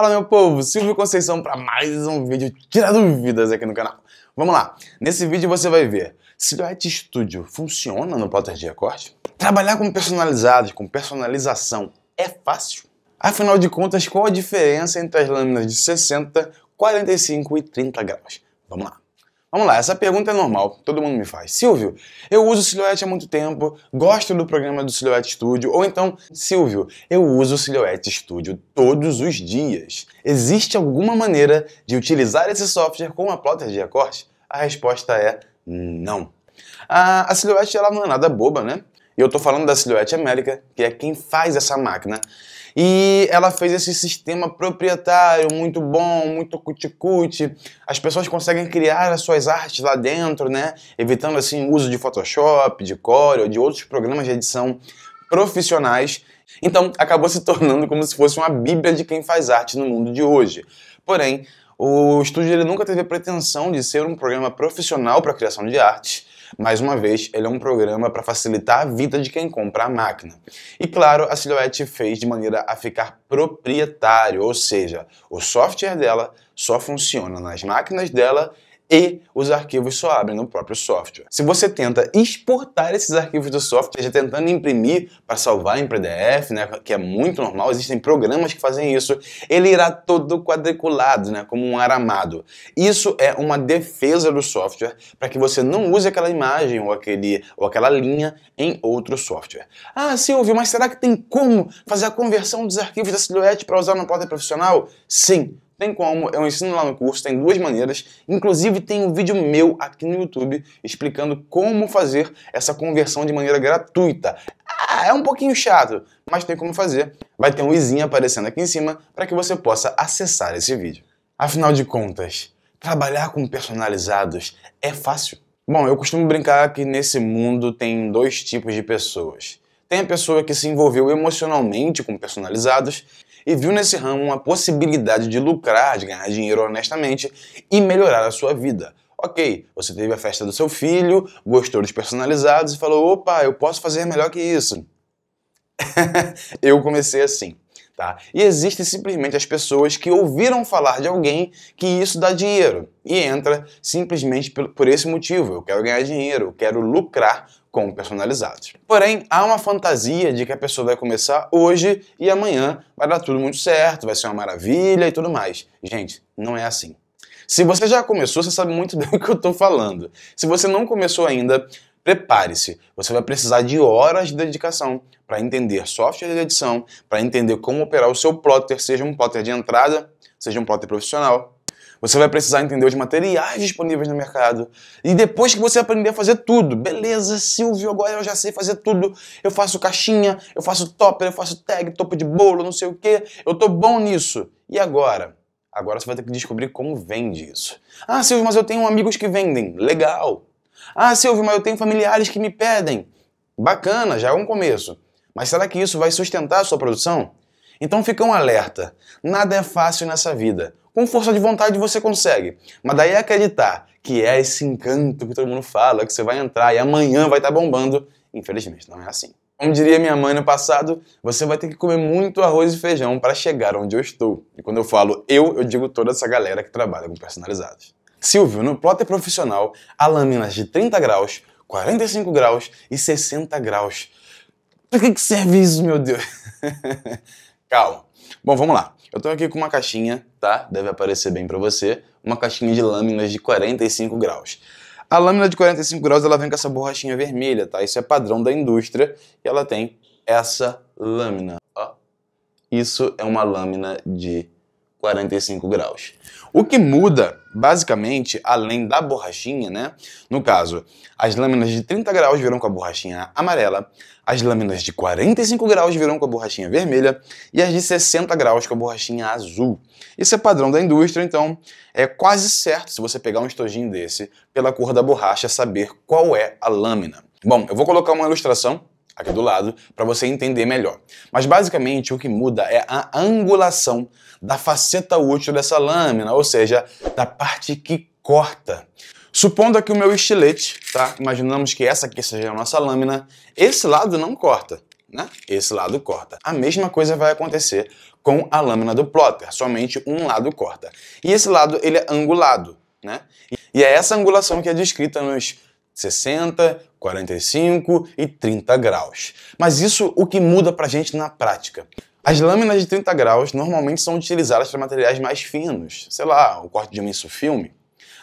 Fala meu povo, Silvio Conceição para mais um vídeo Tira Dúvidas aqui no canal. Vamos lá, nesse vídeo você vai ver Silhouette Studio funciona no plotter de recorte? Trabalhar com personalizados, com personalização é fácil? Afinal de contas, qual a diferença entre as lâminas de 60, 45 e 30 graus? Vamos lá. Vamos lá, essa pergunta é normal, todo mundo me faz. Silvio, eu uso Silhouette há muito tempo, gosto do programa do Silhouette Studio, ou então, Silvio, eu uso o Silhouette Studio todos os dias. Existe alguma maneira de utilizar esse software com uma plotter de recorte? A resposta é não. Ah, a, a Silhouette ela não é nada boba, né? E eu estou falando da Silhouette América, que é quem faz essa máquina. E ela fez esse sistema proprietário, muito bom, muito cuticute. As pessoas conseguem criar as suas artes lá dentro, né? Evitando assim o uso de Photoshop, de Corel, de outros programas de edição profissionais. Então, acabou se tornando como se fosse uma bíblia de quem faz arte no mundo de hoje. Porém, o estúdio ele nunca teve a pretensão de ser um programa profissional para a criação de arte mais uma vez, ele é um programa para facilitar a vida de quem compra a máquina. E claro, a Silhouette fez de maneira a ficar proprietário, ou seja, o software dela só funciona nas máquinas dela e os arquivos só abrem no próprio software. Se você tenta exportar esses arquivos do software, seja tentando imprimir para salvar em PDF, né, que é muito normal, existem programas que fazem isso, ele irá todo quadriculado, né, como um aramado. Isso é uma defesa do software para que você não use aquela imagem ou, aquele, ou aquela linha em outro software. Ah, Silvio, mas será que tem como fazer a conversão dos arquivos da Silhouette para usar na porta profissional? Sim, tem como, eu ensino lá no curso, tem duas maneiras. Inclusive tem um vídeo meu aqui no YouTube explicando como fazer essa conversão de maneira gratuita. Ah, é um pouquinho chato, mas tem como fazer. Vai ter um izinho aparecendo aqui em cima para que você possa acessar esse vídeo. Afinal de contas, trabalhar com personalizados é fácil? Bom, eu costumo brincar que nesse mundo tem dois tipos de pessoas. Tem a pessoa que se envolveu emocionalmente com personalizados e viu nesse ramo uma possibilidade de lucrar, de ganhar dinheiro honestamente e melhorar a sua vida. Ok, você teve a festa do seu filho, gostou dos personalizados e falou: opa, eu posso fazer melhor que isso. eu comecei assim. Tá? E existem simplesmente as pessoas que ouviram falar de alguém que isso dá dinheiro e entra simplesmente por esse motivo. Eu quero ganhar dinheiro, eu quero lucrar personalizados. Porém, há uma fantasia de que a pessoa vai começar hoje e amanhã vai dar tudo muito certo, vai ser uma maravilha e tudo mais. Gente, não é assim. Se você já começou, você sabe muito bem o que eu estou falando. Se você não começou ainda, prepare-se. Você vai precisar de horas de dedicação para entender software de edição, para entender como operar o seu plotter, seja um plotter de entrada, seja um plotter profissional, você vai precisar entender os materiais disponíveis no mercado. E depois que você aprender a fazer tudo, beleza, Silvio, agora eu já sei fazer tudo. Eu faço caixinha, eu faço topper, eu faço tag, topo de bolo, não sei o quê. Eu tô bom nisso. E agora? Agora você vai ter que descobrir como vende isso. Ah, Silvio, mas eu tenho amigos que vendem. Legal. Ah, Silvio, mas eu tenho familiares que me pedem. Bacana, já é um começo. Mas será que isso vai sustentar a sua produção? Então fica um alerta. Nada é fácil nessa vida. Com força de vontade você consegue. Mas daí é acreditar que é esse encanto que todo mundo fala, que você vai entrar e amanhã vai estar tá bombando, infelizmente não é assim. Como diria minha mãe no passado, você vai ter que comer muito arroz e feijão para chegar onde eu estou. E quando eu falo eu, eu digo toda essa galera que trabalha com personalizados. Silvio, no plotter profissional, há lâminas de 30 graus, 45 graus e 60 graus. Para que, que serve isso, meu Deus? Calma. Bom, vamos lá. Eu estou aqui com uma caixinha tá? Deve aparecer bem para você, uma caixinha de lâminas de 45 graus. A lâmina de 45 graus ela vem com essa borrachinha vermelha, tá? Isso é padrão da indústria e ela tem essa lâmina. Ó. Isso é uma lâmina de 45 graus. O que muda, basicamente, além da borrachinha, né? No caso, as lâminas de 30 graus viram com a borrachinha amarela, as lâminas de 45 graus viram com a borrachinha vermelha e as de 60 graus com a borrachinha azul. Isso é padrão da indústria, então é quase certo, se você pegar um estojinho desse, pela cor da borracha, saber qual é a lâmina. Bom, eu vou colocar uma ilustração aqui do lado, para você entender melhor. Mas basicamente o que muda é a angulação da faceta útil dessa lâmina, ou seja, da parte que corta. Supondo aqui o meu estilete, tá? Imaginamos que essa aqui seja a nossa lâmina, esse lado não corta, né? Esse lado corta. A mesma coisa vai acontecer com a lâmina do plotter, somente um lado corta. E esse lado ele é angulado, né? E é essa angulação que é descrita nos 60, 45 e 30 graus. Mas isso o que muda para a gente na prática? As lâminas de 30 graus normalmente são utilizadas para materiais mais finos, sei lá, o corte de um filme.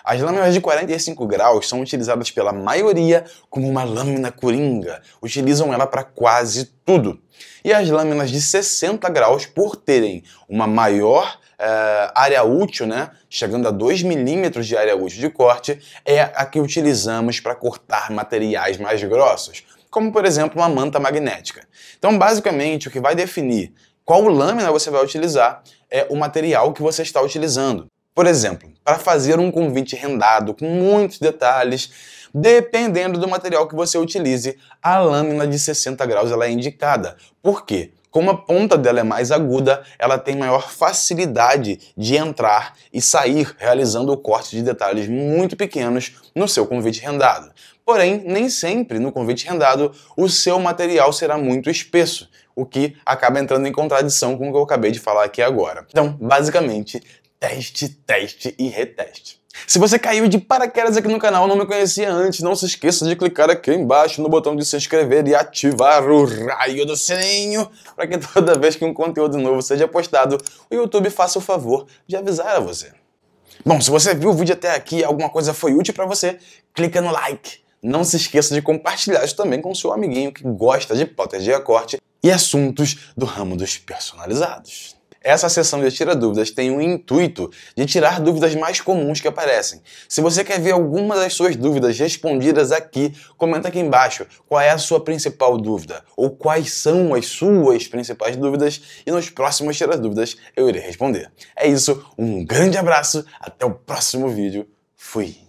As lâminas de 45 graus são utilizadas pela maioria como uma lâmina coringa, utilizam ela para quase tudo. E as lâminas de 60 graus, por terem uma maior eh, área útil, né, chegando a 2 milímetros de área útil de corte, é a que utilizamos para cortar materiais mais grossos, como por exemplo uma manta magnética. Então, basicamente, o que vai definir qual lâmina você vai utilizar é o material que você está utilizando. Por exemplo, para fazer um convite rendado com muitos detalhes, dependendo do material que você utilize, a lâmina de 60 graus ela é indicada. Por quê? Como a ponta dela é mais aguda, ela tem maior facilidade de entrar e sair, realizando o corte de detalhes muito pequenos no seu convite rendado. Porém, nem sempre no convite rendado o seu material será muito espesso, o que acaba entrando em contradição com o que eu acabei de falar aqui agora. Então, basicamente, teste, teste e reteste. Se você caiu de paraquedas aqui no canal não me conhecia antes, não se esqueça de clicar aqui embaixo no botão de se inscrever e ativar o raio do sininho para que toda vez que um conteúdo novo seja postado, o YouTube faça o favor de avisar a você. Bom, se você viu o vídeo até aqui e alguma coisa foi útil para você, clica no like. Não se esqueça de compartilhar isso também com seu amiguinho que gosta de proteger de corte e assuntos do ramo dos personalizados. Essa sessão de Tira Dúvidas tem o intuito de tirar dúvidas mais comuns que aparecem. Se você quer ver alguma das suas dúvidas respondidas aqui, comenta aqui embaixo qual é a sua principal dúvida ou quais são as suas principais dúvidas e nos próximos Tira Dúvidas eu irei responder. É isso, um grande abraço, até o próximo vídeo. Fui!